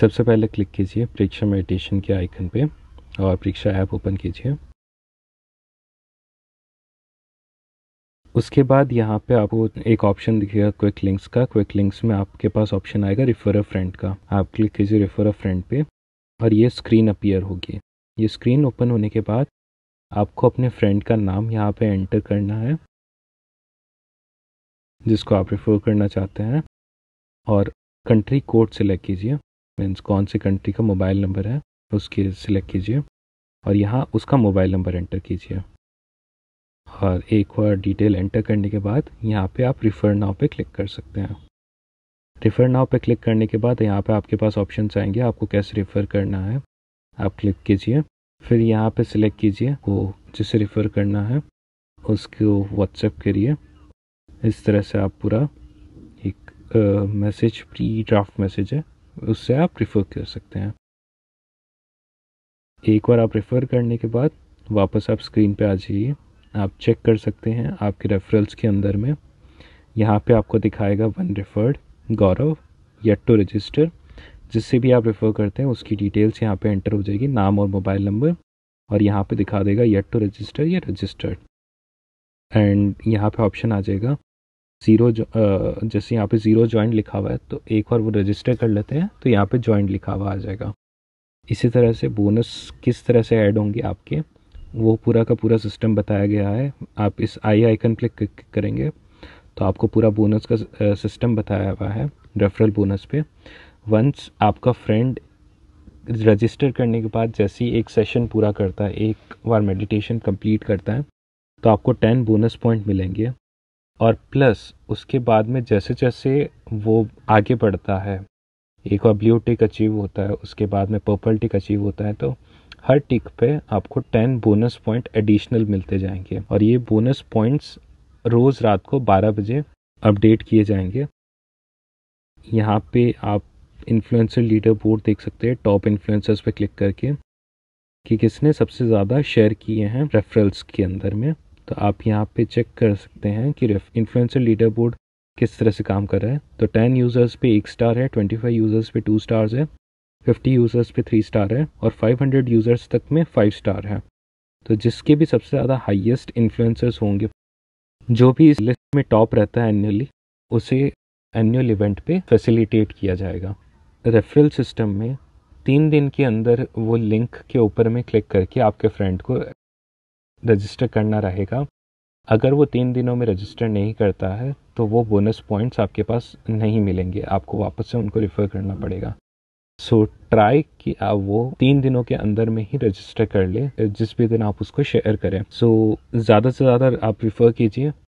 सबसे पहले क्लिक कीजिए परीक्षा मेडिटेशन के आइकन पे और परीक्षा ऐप ओपन कीजिए उसके बाद यहाँ पे आपको एक ऑप्शन दिखेगा क्विक लिंक्स का क्विक लिंक्स में आपके पास ऑप्शन आएगा रिफर अ फ्रेंड का आप क्लिक कीजिए रिफर अ फ्रेंड पे और ये स्क्रीन अपीयर होगी ये स्क्रीन ओपन होने के बाद आपको अपने फ्रेंड का नाम यहाँ पे एंटर करना है जिसको आप रिफर करना चाहते हैं और कंट्री कोड सेलेक्ट कीजिए मीन्स कौन सी कंट्री का मोबाइल नंबर है उसके सिलेक्ट कीजिए और यहाँ उसका मोबाइल नंबर एंटर कीजिए और एक बार डिटेल एंटर करने के बाद यहाँ पे आप रिफ़र नाव पे क्लिक कर सकते हैं रिफ़र नाव पे क्लिक करने के बाद यहाँ पे आपके पास ऑप्शन आएंगे आपको कैसे रिफ़र करना है आप क्लिक कीजिए फिर यहाँ पे सिलेक्ट कीजिए वो जिसे रिफ़र करना है उसको व्हाट्सएप करिए इस तरह से आप पूरा एक मैसेज प्री ड्राफ्ट मैसेज है उससे आप रिफ़र कर सकते हैं एक बार आप रेफ़र करने के बाद वापस आप स्क्रीन पे आ जाइए आप चेक कर सकते हैं आपके रेफरल्स के अंदर में यहाँ पे आपको दिखाएगा one referred Gaurav yet to register जिससे भी आप रेफ़र करते हैं उसकी डिटेल्स यहाँ पे एंटर हो जाएगी नाम और मोबाइल नंबर और यहाँ पे दिखा देगा येट टू रजिस्टर या रजिस्टर्ड एंड यहाँ पे ऑप्शन आ जाएगा ज़ीरो uh, जैसे यहाँ पे ज़ीरो जॉइंट लिखा हुआ है तो एक बार वो रजिस्टर कर लेते हैं तो यहाँ पे जॉइंट लिखा हुआ आ जाएगा इसी तरह से बोनस किस तरह से ऐड होंगे आपके वो पूरा का पूरा सिस्टम बताया गया है आप इस आई आइकन क्लिक करेंगे तो आपको पूरा बोनस का सिस्टम uh, बताया हुआ है रेफरल बोनस पे वंस आपका फ्रेंड रजिस्टर करने के बाद जैसे ही एक सेशन पूरा करता है एक बार मेडिटेशन कंप्लीट करता है तो आपको टेन बोनस पॉइंट मिलेंगे और प्लस उसके बाद में जैसे जैसे वो आगे बढ़ता है एक बार ब्लू टिक अचीव होता है उसके बाद में पर्पल टिक अचीव होता है तो हर टिक पे आपको टेन बोनस पॉइंट एडिशनल मिलते जाएंगे और ये बोनस पॉइंट्स रोज़ रात को बारह बजे अपडेट किए जाएंगे यहाँ पे आप इन्फ्लुएंसर लीडर बोर्ड देख सकते हैं टॉप इन्फ्लुएंसर्स पे क्लिक करके कि किसने सबसे ज़्यादा शेयर किए हैं रेफरल्स के अंदर में तो आप यहाँ पे चेक कर सकते हैं कि इन्फ्लुएंसर लीडर बोर्ड किस तरह से काम कर रहा है तो टेन यूज़र्स पे एक स्टार है ट्वेंटी फाइव यूज़र्स पे टू स्टार्स है फिफ्टी यूज़र्स पे थ्री स्टार है और फाइव हंड्रेड यूज़र्स तक में फाइव स्टार है तो जिसके भी सबसे ज़्यादा हाइएस्ट इन्फ्लुएंसर्स होंगे जो भी इस लिस्ट में टॉप रहता है एनुअली उसे एनुअल इवेंट पे फैसिलिटेट किया जाएगा रेफरल सिस्टम में तीन दिन के अंदर वो लिंक के ऊपर में क्लिक करके आपके फ्रेंड को रजिस्टर करना रहेगा अगर वो तीन दिनों में रजिस्टर नहीं करता है तो वो बोनस पॉइंट्स आपके पास नहीं मिलेंगे आपको वापस से उनको रिफ़र करना पड़ेगा सो ट्राई कि आप वो तीन दिनों के अंदर में ही रजिस्टर कर ले जिस भी दिन आप उसको शेयर करें सो so, ज़्यादा से ज़्यादा आप रिफ़र कीजिए